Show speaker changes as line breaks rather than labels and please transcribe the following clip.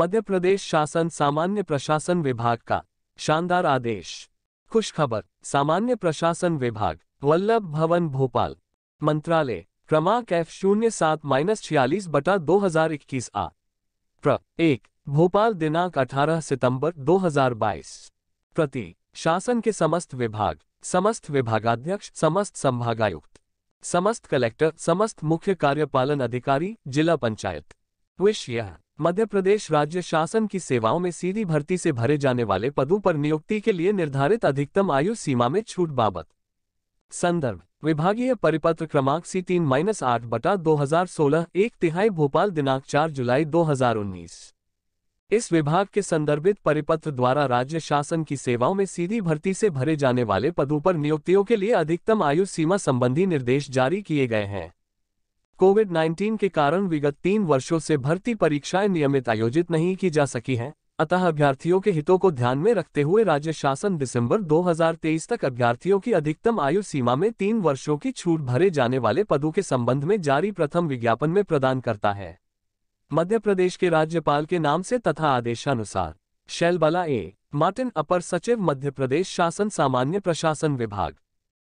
मध्य प्रदेश शासन सामान्य प्रशासन विभाग का शानदार आदेश खुशखबर सामान्य प्रशासन विभाग वल्लभ भवन भोपाल मंत्रालय क्रमांक एफ शून्य सात माइनस छियालीस बटा दो हजार इक्कीस आ प्र एक भोपाल दिनांक अठारह सितंबर दो हजार बाईस प्रति शासन के समस्त विभाग समस्त विभागाध्यक्ष समस्त संभागायुक्त समस्त कलेक्टर समस्त मुख्य कार्यपालन अधिकारी जिला पंचायत विषय मध्य प्रदेश राज्य शासन की सेवाओं में सीधी भर्ती से भरे जाने वाले पदों पर नियुक्ति के लिए निर्धारित अधिकतम आयु सीमा में छूट बाबत संदर्भ विभागीय परिपत्र क्रमांक सी तीन माइनस आठ बटा दो हजार सोलह एक तिहाई भोपाल दिनांक चार जुलाई दो हजार उन्नीस इस विभाग के संदर्भित परिपत्र द्वारा राज्य शासन की सेवाओं में सीधी भर्ती से भरे जाने वाले पदों पर नियुक्तियों के लिए अधिकतम आयु सीमा संबंधी निर्देश जारी किए गए हैं कोविड 19 के कारण विगत तीन वर्षों से भर्ती परीक्षाएं नियमित आयोजित नहीं की जा सकी हैं अतः अभ्यर्थियों के हितों को ध्यान में रखते हुए राज्य शासन दिसंबर 2023 तक अभ्यर्थियों की अधिकतम आयु सीमा में तीन वर्षों की छूट भरे जाने वाले पदों के संबंध में जारी प्रथम विज्ञापन में प्रदान करता है मध्य प्रदेश के राज्यपाल के नाम से तथा आदेशानुसार शैलबाला ए मार्टिन अपर सचिव मध्य प्रदेश शासन सामान्य प्रशासन विभाग